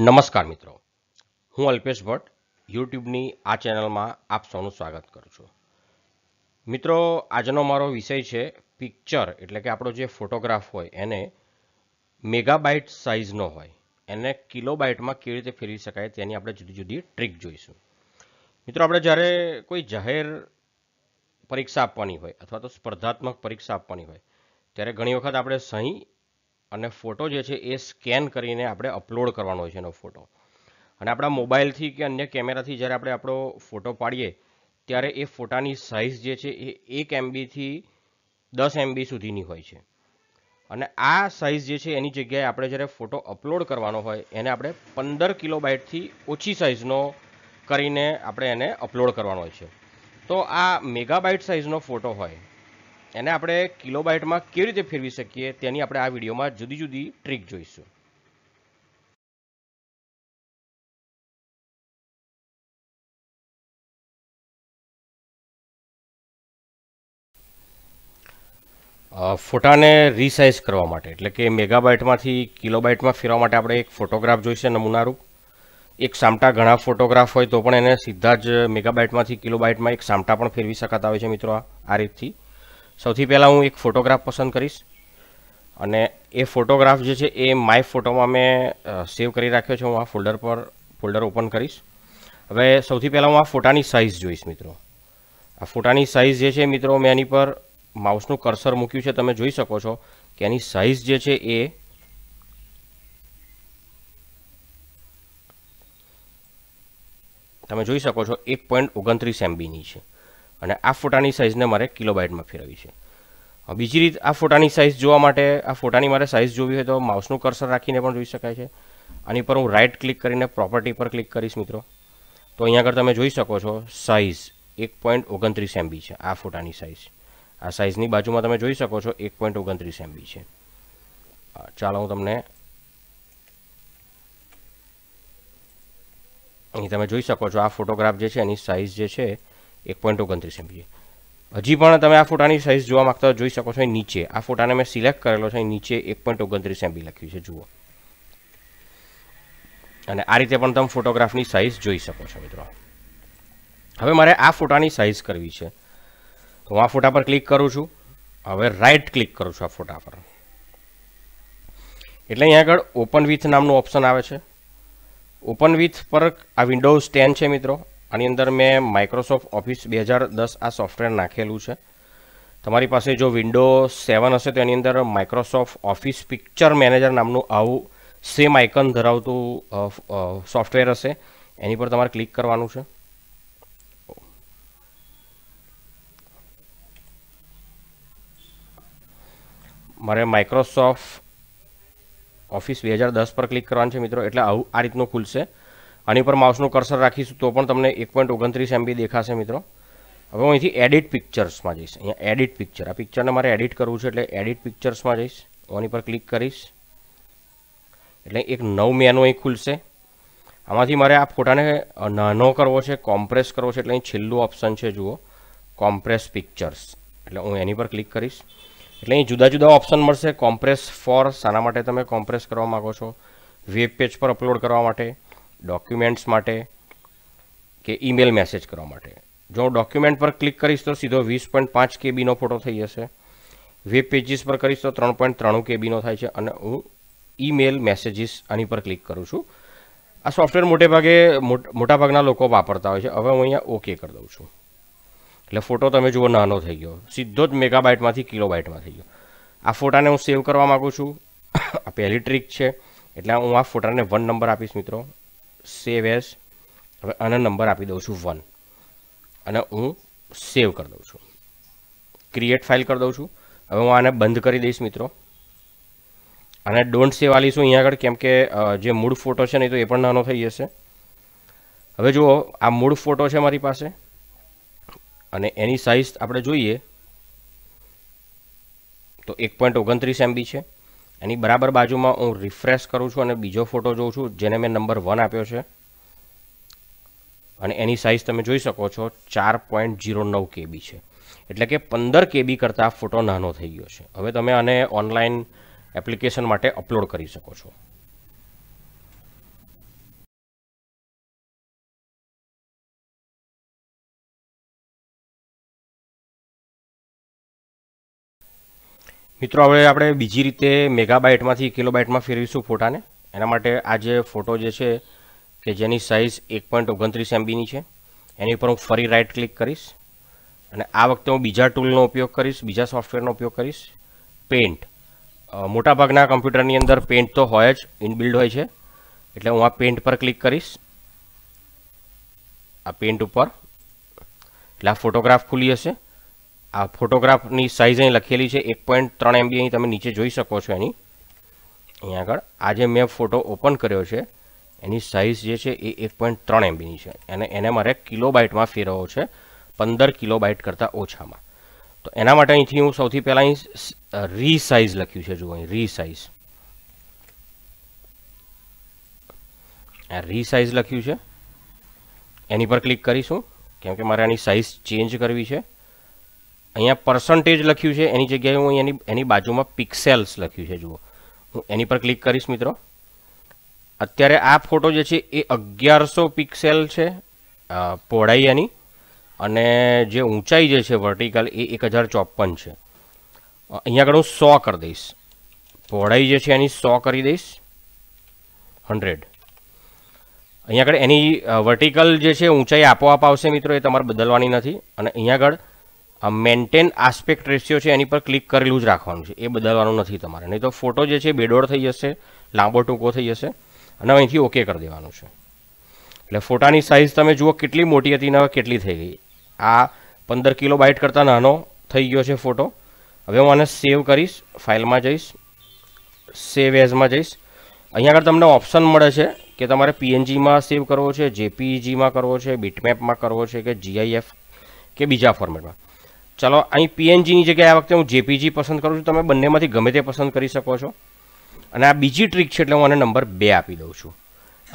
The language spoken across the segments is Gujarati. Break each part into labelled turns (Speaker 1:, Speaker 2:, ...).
Speaker 1: નમસ્કાર મિત્રો હું અલ્પેશ ભટ્ટ યુટ્યુબની આ ચેનલમાં આપ સૌનું સ્વાગત કરું છું મિત્રો આજનો મારો વિષય છે પિક્ચર એટલે કે આપણો જે ફોટોગ્રાફ હોય એને મેગાબાઇટ સાઇઝનો હોય એને કિલોબાઇટમાં કેવી રીતે ફેરવી શકાય તેની આપણે જુદી જુદી ટ્રીક જોઈશું મિત્રો આપણે જ્યારે કોઈ જાહેર પરીક્ષા આપવાની હોય અથવા તો સ્પર્ધાત્મક પરીક્ષા આપવાની હોય ત્યારે ઘણી વખત આપણે સહી અને ફોટો જે છે એ સ્કેન કરીને આપણે અપલોડ કરવાનો હોય છે એનો ફોટો અને આપણા મોબાઈલથી કે અન્ય કેમેરાથી જ્યારે આપણે આપણો ફોટો પાડીએ ત્યારે એ ફોટાની સાઇઝ જે છે એ એક એમબીથી દસ એમબી સુધીની હોય છે અને આ સાઇઝ જે છે એની જગ્યાએ આપણે જ્યારે ફોટો અપલોડ કરવાનો હોય એને આપણે પંદર કિલો બાઇટથી ઓછી સાઇઝનો કરીને આપણે એને અપલોડ કરવાનો હોય છે તો આ મેગાબાઇટ સાઇઝનો ફોટો હોય એને આપણે કિલોબાઇટમાં કેવી રીતે ફેરવી શકીએ તેની આપણે આ વિડીયોમાં જુદી જુદી ટ્રીક જોઈશું ફોટાને રિસાઇઝ કરવા માટે એટલે કે મેગાબાઇટમાંથી કિલોબાઇટમાં ફેરવા માટે આપણે એક ફોટોગ્રાફ જોઈશે નમૂનારૂપ એક સામટા ઘણા ફોટોગ્રાફ હોય તો પણ એને સીધા જ મેગાબાઇટમાંથી કિલોબાઇટમાં એક સામટા પણ ફેરવી શકાતા હોય છે મિત્રો આ રીતથી સૌથી પહેલાં હું એક ફોટોગ્રાફ પસંદ કરીશ અને એ ફોટોગ્રાફ જે છે એ માય ફોટોમાં મેં સેવ કરી રાખ્યો છે હું આ ફોલ્ડર પર ફોલ્ડર ઓપન કરીશ હવે સૌથી પહેલાં હું આ ફોટાની સાઇઝ જોઈશ મિત્રો આ ફોટાની સાઇઝ જે છે મિત્રો મેં એની પર માઉસનું કરસર મૂક્યું છે તમે જોઈ શકો છો કે એની સાઇઝ જે છે એ તમે જોઈ શકો છો એક પોઈન્ટ ઓગણત્રીસ એમબીની છે અને આ ફોટાની સાઇઝને મારે કિલોબાઇટમાં ફેરવી છે બીજી રીત આ ફોટાની સાઇઝ જોવા માટે આ ફોટાની મારે સાઇઝ જોવી હોય તો માઉસનું કર્સર રાખીને પણ જોઈ શકાય છે આની પર હું રાઇટ ક્લિક કરીને પ્રોપર્ટી પર ક્લિક કરીશ મિત્રો તો અહીંયા આગળ તમે જોઈ શકો છો સાઇઝ એક પોઈન્ટ ઓગણત્રીસ એમબી છે આ ફોટાની સાઇઝ આ સાઇઝની બાજુમાં તમે જોઈ શકો છો એક પોઈન્ટ ઓગણત્રીસ એમબી છે ચાલો હું તમને અહીં તમે જોઈ શકો છો આ ફોટોગ્રાફ જે છે એની સાઇઝ જે છે એક પોઈન્ટ ઓગણત્રીસ એમબી હજી પણ તમે આ ફોટાની સાઇઝ જોવા માગતા જોઈ શકો છો નીચે આ ફોટાને મેં સિલેક્ટ કરેલો છે નીચે એક પોઈન્ટ ઓગણત્રીસ એમ લખ્યું છે જુઓ અને આ રીતે પણ તમે ફોટોગ્રાફની સાઇઝ જોઈ શકો છો મિત્રો હવે મારે આ ફોટાની સાઇઝ કરવી છે તો હું આ ફોટા પર ક્લિક કરું છું હવે રાઇટ ક્લિક કરું છું આ ફોટા પર એટલે અહીંયા આગળ ઓપન વિથ નામનું ઓપ્શન આવે છે ઓપન વિથ પર આ વિન્ડોઝ ટેન છે મિત્રો આની અંદર મેં માઇક્રોસોફ્ટ ઓફિસ બે હજાર દસ આ સોફ્ટવેર નાખેલું છે તમારી પાસે જો વિન્ડો સેવન હશે તો એની અંદર માઇક્રોસોફ્ટ ઓફિસ પિક્ચર મેનેજર નામનું આવું સેમ આઇકન ધરાવતું સોફ્ટવેર હશે એની પર તમારે ક્લિક કરવાનું છે મારે માઇક્રોસોફ્ટ ઓફિસ બે હજાર દસ પર ક્લિક કરવાનું છે મિત્રો એટલે આવું આ રીતનું ખુલશે આની પર માઉસનું કર્સર રાખીશું તો પણ તમને એક પોઈન્ટ ઓગણત્રીસ એમબી દેખાશે મિત્રો હવે હું અહીંથી એડિટ પિક્ચર્સમાં જઈશ અહીંયા એડિટ પિક્ચર આ પિક્ચરને મારે એડિટ કરવું છે એટલે એડિટ પિક્ચર્સમાં જઈશ આની પર ક્લિક કરીશ એટલે એક નવ મેનુ અહીં ખુલશે આમાંથી મારે આ ફોટાને નાનો કરવો છે કોમ્પ્રેસ કરવો છે એટલે અહીં છેલ્લું ઓપ્શન છે જુઓ કોમ્પ્રેસ પિક્ચર્સ એટલે હું એની પર ક્લિક કરીશ એટલે અહીં જુદા જુદા ઓપ્શન મળશે કોમ્પ્રેસ ફોર શાના માટે તમે કોમ્પ્રેસ કરવા માગો છો વેબ પેજ પર અપલોડ કરવા માટે ડોક્યુમેન્ટ્સ માટે કે ઈમેલ મેસેજ કરવા માટે જો હું ડોક્યુમેન્ટ પર ક્લિક કરીશ તો સીધો વીસ પોઈન્ટ પાંચ કેબીનો ફોટો થઈ જશે વેબ પેજીસ પર કરીશ તો ત્રણ પોઈન્ટ ત્રાણું કેબીનો થાય છે અને હું ઈમેલ મેસેજીસ આની પર ક્લિક કરું છું આ સોફ્ટવેર મોટે મોટેભાગે મોટાભાગના લોકો વાપરતા હોય છે હવે હું અહીંયા ઓકે કરી દઉં છું એટલે ફોટો તમે જુઓ નાનો થઈ ગયો સીધો જ મેગાબાઇટમાંથી કિલોબાઇટમાં થઈ ગયો આ ફોટાને હું સેવ કરવા માગું છું આ પહેલી ટ્રીક છે એટલે હું આ ફોટાને વન નંબર આપીશ મિત્રો સેવ એઝ હવે આનો નંબર આપી દઉં છું વન અને હું સેવ કરી દઉં છું ક્રિએટ ફાઇલ કરી દઉં છું હવે હું આને બંધ કરી દઈશ મિત્રો અને ડોન્ટ સેવ આલીશું અહીંયા આગળ કેમ કે જે મૂળ ફોટો છે નહીં તો એ પણ નાનો થઈ જશે હવે જુઓ આ મૂળ ફોટો છે મારી પાસે અને એની સાઇઝ આપણે જોઈએ તો એક પોઈન્ટ ઓગણત્રીસ એમબી છે એની બરાબર બાજુમાં હું રિફ્રેશ કરું છું અને બીજો ફોટો જોઉં છું જેને મેં નંબર વન આપ્યો છે અને એની સાઇઝ તમે જોઈ શકો છો ચાર પોઈન્ટ જીરો નવ કેબી છે એટલે કે પંદર કેબી કરતાં ફોટો નાનો થઈ ગયો છે હવે તમે આને ઓનલાઈન એપ્લિકેશન માટે અપલોડ કરી શકો છો મિત્રો હવે આપણે બીજી રીતે મેગાબાઇટમાંથી બાઇટમાં ફેરવીશું ફોટાને એના માટે આ જે ફોટો જે છે કે જેની સાઇઝ એક પોઈન્ટ ઓગણત્રીસ એમબીની છે એની ઉપર હું ફરી રાઇટ ક્લિક કરીશ અને આ વખતે હું બીજા ટૂલનો ઉપયોગ કરીશ બીજા સોફ્ટવેરનો ઉપયોગ કરીશ પેન્ટ મોટાભાગના કમ્પ્યુટરની અંદર પેન્ટ તો હોય જ ઇનબિલ્ડ હોય છે એટલે હું આ પેન્ટ પર ક્લિક કરીશ આ પેન્ટ ઉપર એટલે આ ફોટોગ્રાફ ખુલી હશે આ ફોટોગ્રાફની સાઇઝ અહીં લખેલી છે એક પોઈન્ટ ત્રણ એમબી અહીં તમે નીચે જોઈ શકો છો એની અહીં આગળ આ જે મેં ફોટો ઓપન કર્યો છે એની સાઇઝ જે છે એ એક પોઈન્ટ ત્રણ એમબીની છે અને એને મારે કિલોબાઇટમાં ફેરવો છે પંદર કિલોબાઇટ કરતાં ઓછામાં તો એના માટે અહીંથી હું સૌથી પહેલાં અહીં રીસાઇઝ લખ્યું છે જુઓ અહીં રીસાઇઝ રીસાઇઝ લખ્યું છે એની પર ક્લિક કરીશું કેમ કે મારે આની સાઇઝ ચેન્જ કરવી છે અહીંયા પર્સન્ટેજ લખ્યું છે એની જગ્યાએ હું એની એની બાજુમાં પિક્સેલ્સ લખ્યું છે જુઓ હું એની પર ક્લિક કરીશ મિત્રો અત્યારે આ ફોટો જે છે એ અગિયારસો પિક્સેલ છે પહોળાઈ એની અને જે ઊંચાઈ જે છે વર્ટિકલ એ એક હજાર ચોપન છે અહીંયા આગળ હું સો કરી દઈશ પહોળાઈ જે છે એની સો કરી દઈશ હંડ્રેડ અહીંયા આગળ એની વર્ટિકલ જે છે ઊંચાઈ આપોઆપ આવશે મિત્રો એ તમારે બદલવાની નથી અને અહીંયા આગળ મેન્ટેન આસ્પેક્ટ રેશિયો છે એની પર ક્લિક કરેલું જ રાખવાનું છે એ બદલવાનું નથી તમારે નહીં તો ફોટો જે છે બેડોળ થઈ જશે લાંબો ટૂંકો થઈ જશે અને અહીંથી ઓકે કરી દેવાનું છે એટલે ફોટાની સાઇઝ તમે જુઓ કેટલી મોટી હતી ને હવે કેટલી થઈ ગઈ આ પંદર કિલો બાઇટ કરતાં નાનો થઈ ગયો છે ફોટો હવે હું આને સેવ કરીશ ફાઇલમાં જઈશ સેવ એઝમાં જઈશ અહીંયા આગળ તમને ઓપ્શન મળે છે કે તમારે પીએનજીમાં સેવ કરવો છે જેપીજીમાં કરવો છે બીટમેપમાં કરવો છે કે જીઆઈએફ કે બીજા ફોર્મેટમાં ચાલો અહીં પીએનજીની જગ્યાએ આ વખતે હું જેપીજી પસંદ કરું છું તમે બંનેમાંથી ગમે તે પસંદ કરી શકો છો અને આ બીજી ટ્રીક છે એટલે હું આને નંબર બે આપી દઉં છું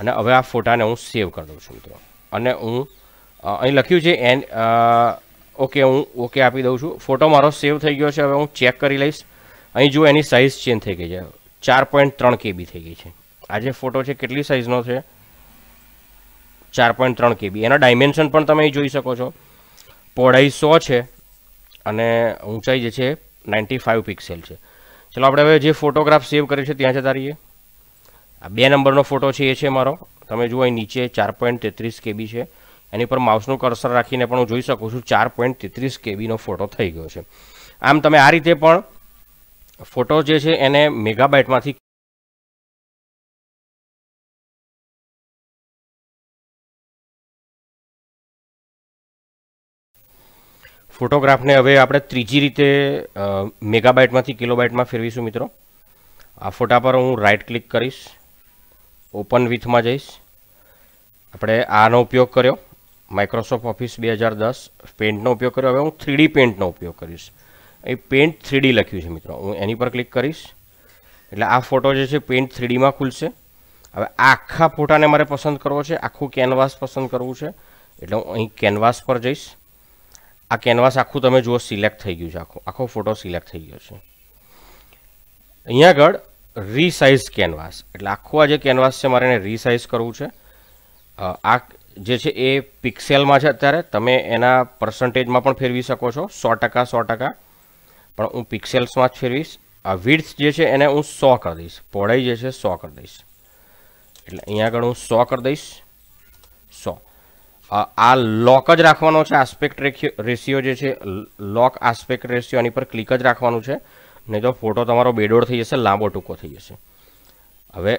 Speaker 1: અને હવે આ ફોટાને હું સેવ કરી દઉં છું મિત્રો અને હું અહીં લખ્યું છે એન ઓકે હું ઓકે આપી દઉં છું ફોટો મારો સેવ થઈ ગયો છે હવે હું ચેક કરી લઈશ અહીં જો એની સાઇઝ ચેન્જ થઈ ગઈ છે ચાર પોઈન્ટ ત્રણ કેબી થઈ ગઈ છે આ જે ફોટો છે કેટલી સાઇઝનો છે ચાર પોઈન્ટ ત્રણ કેબી એના ડાયમેન્શન પણ તમે જોઈ શકો છો પહોળાઈ સો છે અને ઊંચાઈ જે છે નાઇન્ટી ફાઇવ પિક્સેલ છે ચલો આપણે હવે જે ફોટોગ્રાફ સેવ કર્યો છે ત્યાં જતા રહીએ આ બે નંબરનો ફોટો છે એ છે મારો તમે જુઓ અહીં નીચે ચાર પોઈન્ટ તેત્રીસ કેબી છે એની પર માઉસનું કરસર રાખીને પણ હું જોઈ શકું છું ચાર પોઈન્ટ તેત્રીસ કેબીનો ફોટો થઈ ગયો છે આમ તમે આ રીતે પણ ફોટો જે છે એને મેગાબાઇટમાંથી ફોટોગ્રાફને હવે આપણે ત્રીજી રીતે મેગાબાઇટમાંથી કિલોબાઇટમાં ફેરવીશું મિત્રો આ ફોટા પર હું રાઇટ ક્લિક કરીશ ઓપન વિથમાં જઈશ આપણે આનો ઉપયોગ કર્યો માઇક્રોસોફ્ટ ઓફિસ બે હજાર દસ પેન્ટનો ઉપયોગ કર્યો હવે હું થ્રીડી પેન્ટનો ઉપયોગ કરીશ એ પેન્ટ થ્રીડી લખ્યું છે મિત્રો હું એની પર ક્લિક કરીશ એટલે આ ફોટો જે છે પેન્ટ થ્રીડીમાં ખુલશે હવે આખા ફોટાને મારે પસંદ કરવો છે આખું કેનવાસ પસંદ કરવું છે એટલે હું અહીં કેનવાસ પર જઈશ આ કેનવાસ આખું તમે જુઓ સિલેક્ટ થઈ ગયું છે આખો આખો ફોટો સિલેક્ટ થઈ ગયો છે અહીંયા આગળ રીસાઇઝ કેનવાસ એટલે આખું આ જે કેનવાસ છે મારે એને રીસાઇઝ કરવું છે આ જે છે એ પિક્સેલમાં છે અત્યારે તમે એના પર્સન્ટેજમાં પણ ફેરવી શકો છો સો ટકા સો ટકા પણ હું પિક્સેલ્સમાં જ ફેરવીશ આ વિડ્થ જે છે એને હું સો કરી દઈશ પહોળાઈ જે છે સો કરી દઈશ એટલે અહીંયા આગળ હું સો કરી દઈશ સો આ લોક જ રાખવાનો છે આસ્પેક્ટ રેશિયો જે છે લોક આસ્પેક્ટ રેશિયો એની પર ક્લિક જ રાખવાનું છે નહીં તો ફોટો તમારો બેડોળ થઈ જશે લાંબો ટૂંકો થઈ જશે હવે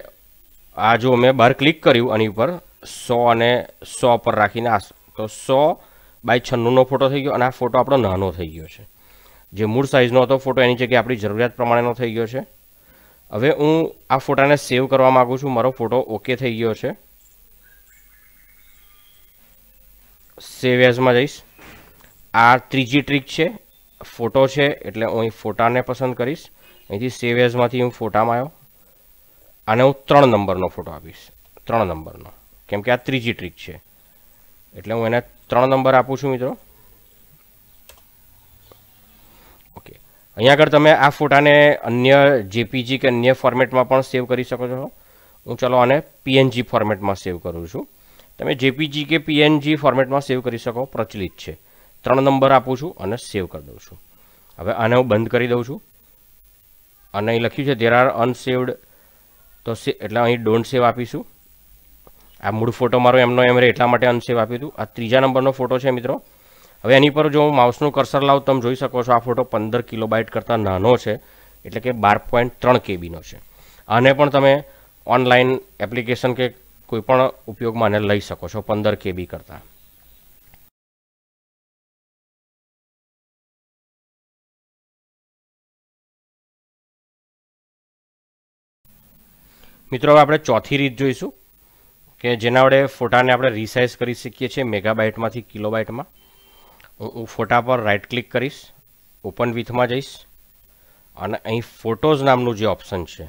Speaker 1: આ જો મેં બહાર ક્લિક કર્યું આની ઉપર સો અને સો પર રાખીને આ તો સો બાય છન્નુંનો ફોટો થઈ ગયો અને આ ફોટો આપણો નાનો થઈ ગયો છે જે મૂળ સાઇઝનો હતો ફોટો એની જગ્યાએ આપણી જરૂરિયાત પ્રમાણેનો થઈ ગયો છે હવે હું આ ફોટાને સેવ કરવા માગું છું મારો ફોટો ઓકે થઈ ગયો છે સેવ એઝમાં જઈશ આ ત્રીજી ટ્રીક છે ફોટો છે એટલે હું અહીં ફોટાને પસંદ કરીશ અહીંથી સેવ એઝમાંથી હું ફોટામાં આવ્યો આને હું ત્રણ નંબરનો ફોટો આપીશ ત્રણ નંબરનો કેમ કે આ ત્રીજી ટ્રીક છે એટલે હું એને ત્રણ નંબર આપું છું મિત્રો ઓકે અહીંયા આગળ તમે આ ફોટાને અન્ય જેપીજી કે અન્ય ફોર્મેટમાં પણ સેવ કરી શકો છો હું ચલો આને પીએનજી ફોર્મેટમાં સેવ કરું છું તમે જેપીજી કે પીએનજી ફોર્મેટમાં સેવ કરી શકો પ્રચલિત છે ત્રણ નંબર આપું છું અને સેવ કરી દઉં છું હવે આને હું બંધ કરી દઉં છું અને અહીં લખ્યું છે ધેર આર અનસેવડ તો એટલે અહીં ડોન્ટ સેવ આપીશું આ મૂળ ફોટો મારો એમનો એમ રે એટલા માટે અનસેવ આપ્યું હતું આ ત્રીજા નંબરનો ફોટો છે મિત્રો હવે એની પર જો હું માઉસનું કરસર લાવું તમે જોઈ શકો છો આ ફોટો પંદર કિલો બાઇટ કરતાં નાનો છે એટલે કે બાર પોઈન્ટ ત્રણ કેબીનો છે આને પણ તમે ઓનલાઈન એપ્લિકેશન કે કોઈપણ ઉપયોગમાં આને લઈ શકો છો પંદર કેબી કરતાં મિત્રો હવે આપણે ચોથી રીત જોઈશું કે જેના વડે ફોટાને આપણે રિસાઇઝ કરી શકીએ છીએ મેગાબાઇટમાંથી કિલોબાઇટમાં હું ફોટા પર રાઇટ ક્લિક કરીશ ઓપન વિથમાં જઈશ અને અહીં ફોટોઝ નામનું જે ઓપ્શન છે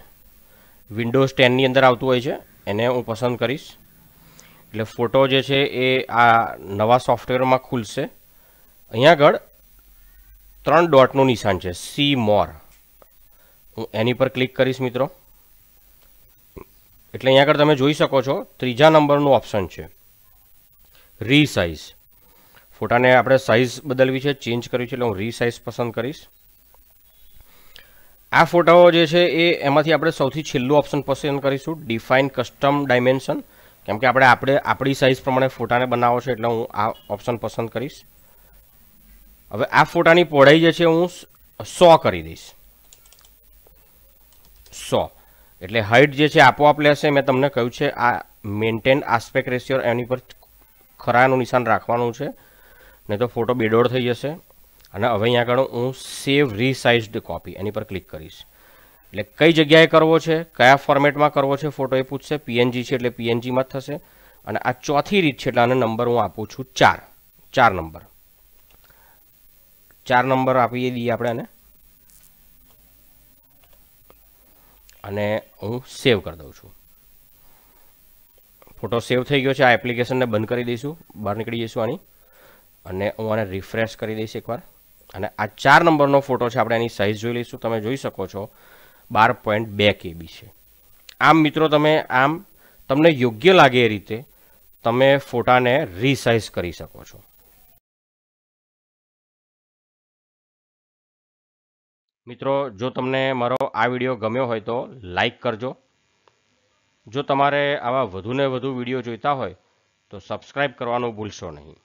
Speaker 1: વિન્ડોઝ ટેનની અંદર આવતું હોય છે એને હું પસંદ કરીશ એટલે ફોટો જે છે એ આ નવા સોફ્ટવેરમાં ખુલશે અહીંયા આગળ ત્રણ ડોટનું નિશાન છે સી મોર હું એની પર ક્લિક કરીશ મિત્રો એટલે અહીંયા આગળ તમે જોઈ શકો છો ત્રીજા નંબરનું ઓપ્શન છે રીસાઇઝ ફોટાને આપણે સાઇઝ બદલવી છે ચેન્જ કરવી છે એટલે હું રીસાઇઝ પસંદ કરીશ આ ફોટાઓ જે છે એ એમાંથી આપણે સૌથી છેલ્લું ઓપ્શન પસંદ કરીશું ડિફાઇન કસ્ટમ ડાયમેન્શન કેમ કે આપણે આપણે આપણી સાઇઝ પ્રમાણે ફોટાને બનાવો છે એટલે હું આ ઓપ્શન પસંદ કરીશ હવે આ ફોટાની પહોળાઈ જે છે હું સો કરી દઈશ સો એટલે હાઇટ જે છે આપોઆપ લેશે મેં તમને કહ્યું છે આ મેન્ટેન આસ્પેક્ટ રેશિયો એની પર ખરાનું નિશાન રાખવાનું છે નહીં તો ફોટો બેડોળ થઈ જશે અને હવે અહીંયા આગળ હું સેવ રિસાઇઝડ કોપી એની પર ક્લિક કરીશ એટલે કઈ જગ્યાએ કરવો છે કયા ફોર્મેટમાં કરવો છે ફોટો એ પૂછશે પીએનજી છે એટલે પીએનજીમાં જ થશે અને આ ચોથી રીત છે એટલે આને નંબર હું આપું છું ચાર ચાર નંબર ચાર નંબર આપીએ દઈએ આપણે આને અને હું સેવ કરી દઉં છું ફોટો સેવ થઈ ગયો છે આ એપ્લિકેશનને બંધ કરી દઈશું બહાર નીકળી જઈશું આની અને હું આને રિફ્રેશ કરી દઈશ એકવાર અને આ ચાર નંબરનો ફોટો છે આપણે એની સાઇઝ જોઈ લઈશું તમે જોઈ શકો છો બાર પોઈન્ટ બે કેબી છે આમ મિત્રો તમે આમ તમને યોગ્ય લાગે એ રીતે તમે ફોટાને રિસાઇઝ કરી શકો છો મિત્રો જો તમને મારો આ વિડીયો ગમ્યો હોય તો લાઈક કરજો જો તમારે આવા વધુને વધુ વિડીયો જોઈતા હોય તો સબસ્ક્રાઈબ કરવાનું ભૂલશો નહીં